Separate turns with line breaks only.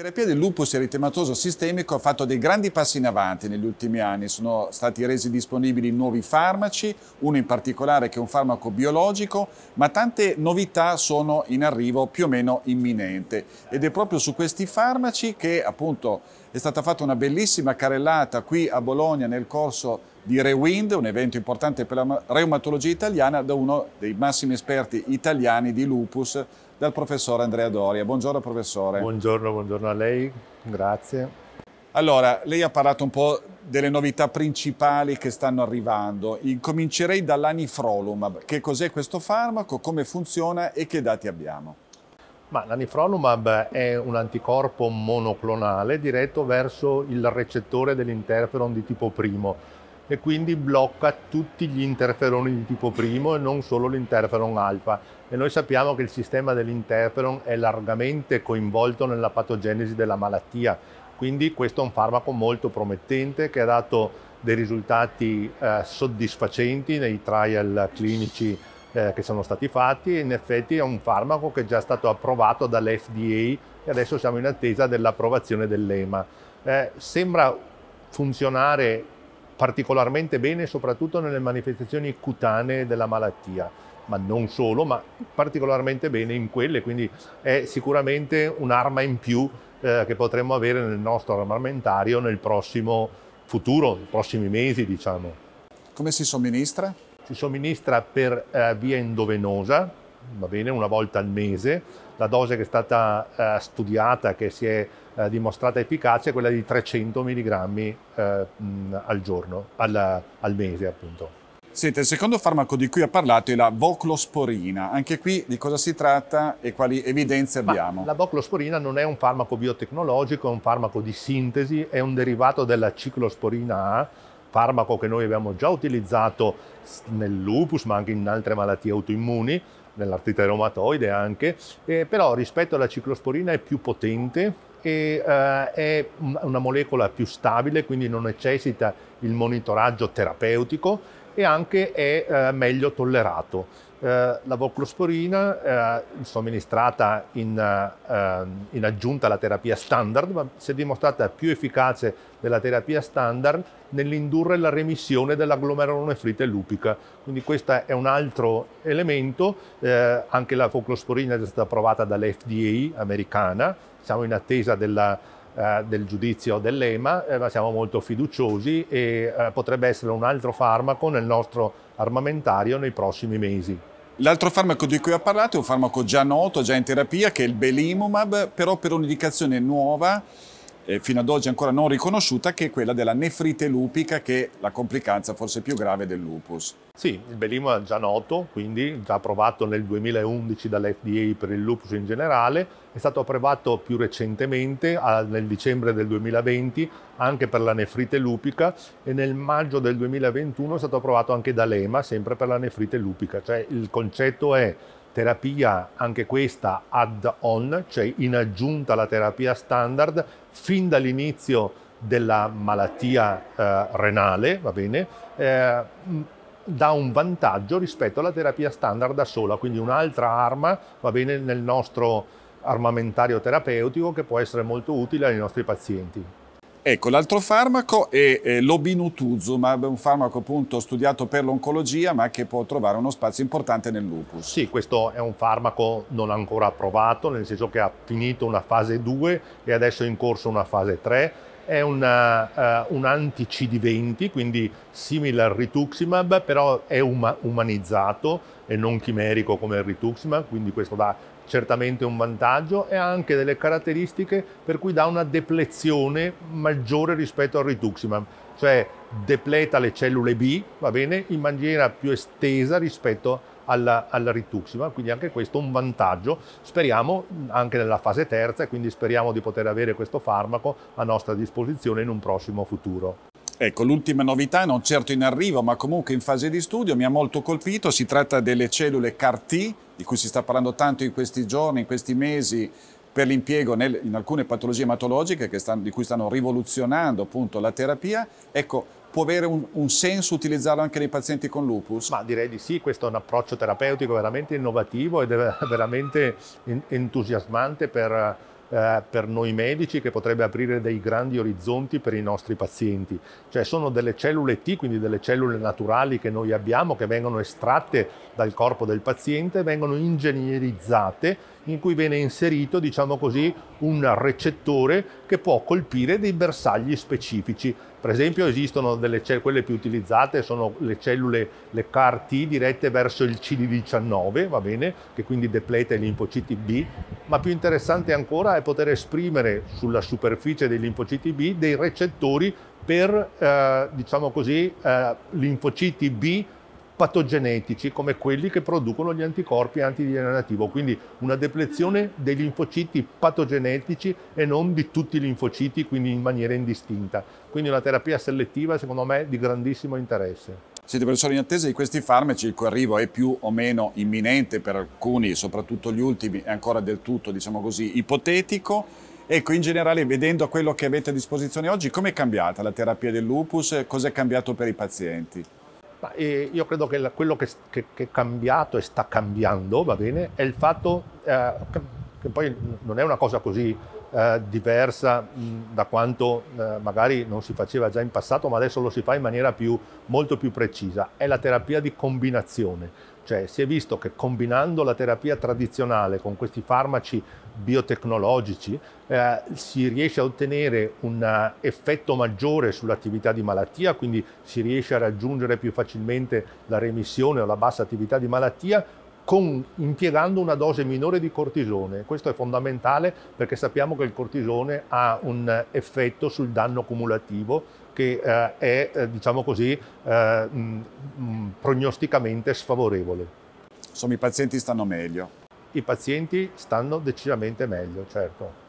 La terapia del lupus eritematoso sistemico ha fatto dei grandi passi in avanti negli ultimi anni, sono stati resi disponibili nuovi farmaci, uno in particolare che è un farmaco biologico, ma tante novità sono in arrivo più o meno imminente ed è proprio su questi farmaci che appunto è stata fatta una bellissima carellata qui a Bologna nel corso di Rewind, un evento importante per la reumatologia italiana da uno dei massimi esperti italiani di lupus, dal professor Andrea Doria. Buongiorno professore. Buongiorno, buongiorno a lei, grazie. Allora, lei ha parlato un po' delle novità principali che stanno arrivando. Incomincerei dall'anifrolumab. Che cos'è questo farmaco, come funziona e che dati abbiamo?
Ma l'anifrolumab è un anticorpo monoclonale diretto verso il recettore dell'interferon di tipo primo e quindi blocca tutti gli interferoni di tipo primo e non solo l'interferon alfa. E noi sappiamo che il sistema dell'interferon è largamente coinvolto nella patogenesi della malattia, quindi questo è un farmaco molto promettente che ha dato dei risultati eh, soddisfacenti nei trial clinici eh, che sono stati fatti e in effetti è un farmaco che è già stato approvato dall'FDA e adesso siamo in attesa dell'approvazione dell'EMA. Eh, sembra funzionare particolarmente bene soprattutto nelle manifestazioni cutanee della malattia, ma non solo, ma particolarmente bene in quelle, quindi è sicuramente un'arma in più eh, che potremmo avere nel nostro armamentario nel prossimo futuro, nei prossimi mesi diciamo. Come si somministra? Si somministra per eh, via endovenosa, va bene, una volta al mese. La dose che è stata eh, studiata, che si è eh, dimostrata
efficace, è quella di 300 mg eh, al giorno, al, al mese appunto. Senta, il secondo farmaco di cui ha parlato è la voclosporina. Anche qui di cosa si tratta e quali evidenze abbiamo? Ma
la voclosporina non è un farmaco biotecnologico, è un farmaco di sintesi, è un derivato della ciclosporina A farmaco che noi abbiamo già utilizzato nel lupus ma anche in altre malattie autoimmuni, nell'artrite reumatoide anche, eh, però rispetto alla ciclosporina è più potente e eh, è una molecola più stabile, quindi non necessita il monitoraggio terapeutico e anche è eh, meglio tollerato. Eh, la voclosporina eh, somministrata in, eh, in, aggiunta alla terapia standard ma si è dimostrata più efficace della terapia standard nell'indurre la remissione della glomerulonefrite lupica. Quindi questo è un altro elemento, eh, anche la voclosporina è stata approvata dall'FDA americana, siamo in attesa della eh, del giudizio dell'EMA, eh, ma siamo molto fiduciosi e eh, potrebbe essere un altro
farmaco nel nostro armamentario nei prossimi mesi. L'altro farmaco di cui ha parlato è un farmaco già noto, già in terapia, che è il Belimumab, però per un'indicazione nuova eh, fino ad oggi ancora non riconosciuta, che è quella della nefrite lupica, che è la complicanza forse più grave del lupus. Sì, il belimo è già noto, quindi già approvato nel 2011
dall'FDA per il lupus in generale, è stato approvato più recentemente nel dicembre del 2020 anche per la nefrite lupica e nel maggio del 2021 è stato approvato anche da l'EMA sempre per la nefrite lupica, cioè il concetto è terapia anche questa add on, cioè in aggiunta alla terapia standard, fin dall'inizio della malattia eh, renale, va bene, eh, dà un vantaggio rispetto alla terapia standard da sola, quindi un'altra arma, va bene, nel nostro armamentario terapeutico che può essere molto utile ai nostri
pazienti. Ecco, l'altro farmaco è eh, l'obinutuzumab, un farmaco appunto studiato per l'oncologia ma che può trovare uno spazio importante nel lupus. Sì, questo è un farmaco
non ancora approvato, nel senso che ha finito una fase 2 e adesso è in corso una fase 3. È una, uh, un eh, anti-CD20, quindi simile al rituximab, però è um umanizzato, e non chimerico come il rituximab, quindi questo dà certamente un vantaggio e ha anche delle caratteristiche per cui dà una deplezione maggiore rispetto al rituximab, cioè depleta le cellule B, va bene, in maniera più estesa rispetto alla, alla rituximab, quindi anche questo un vantaggio, speriamo anche nella fase terza e quindi speriamo di poter avere questo farmaco
a nostra disposizione in un prossimo futuro. Ecco, l'ultima novità, non certo in arrivo, ma comunque in fase di studio, mi ha molto colpito, si tratta delle cellule CAR-T, di cui si sta parlando tanto in questi giorni, in questi mesi, per l'impiego nel, in alcune patologie ematologiche stanno, di cui stanno rivoluzionando appunto la terapia. Ecco, può avere un, un, senso utilizzarlo anche nei pazienti con lupus? Ma direi di sì, questo è un approccio terapeutico veramente innovativo ed è
veramente entusiasmante per eh, per noi medici che potrebbe aprire dei grandi orizzonti per i nostri pazienti. Cioè sono delle cellule T, quindi delle cellule naturali che noi abbiamo, che vengono estratte dal corpo del paziente, vengono ingegnerizzate in cui viene inserito, diciamo così, un recettore che può colpire dei bersagli specifici. Per esempio esistono delle cellule, quelle più utilizzate sono le cellule, le CAR T dirette verso il CD19, va bene, che quindi depleta i linfociti B, ma più interessante ancora è poter esprimere sulla superficie dei linfociti B dei recettori per, eh, diciamo così, eh, linfociti B patogenetici come quelli che producono gli anticorpi antidigenerativo, quindi una deplezione dei linfociti patogenetici e non di tutti i linfociti, quindi in maniera indistinta. Quindi una terapia selettiva secondo me di grandissimo interesse.
Siete professori in attesa di questi farmaci, il cui arrivo è più o meno imminente per alcuni, soprattutto gli ultimi, è ancora del tutto, diciamo così, ipotetico. Ecco, in generale, vedendo quello che avete a disposizione oggi, come è cambiata la terapia del lupus? Cosa è cambiato per i pazienti? Ma eh, io credo che quello che, che, che, è cambiato e sta cambiando, va bene, è il
fatto eh, che poi non è una cosa così eh, diversa mh, da quanto eh, magari non si faceva già in passato, ma adesso lo si fa in maniera più, molto più precisa, è la terapia di combinazione. Cioè si è visto che combinando la terapia tradizionale con questi farmaci biotecnologici eh, si riesce a ottenere un eh, effetto maggiore sull'attività di malattia, quindi si riesce a raggiungere più facilmente la remissione o la bassa attività di malattia con, impiegando una dose minore di cortisone. Questo è fondamentale perché sappiamo che il cortisone ha un eh, effetto sul danno cumulativo che eh, è, eh, diciamo così, eh, mh, mh, prognosticamente sfavorevole. Insomma, i pazienti stanno meglio. I pazienti stanno decisamente meglio, certo.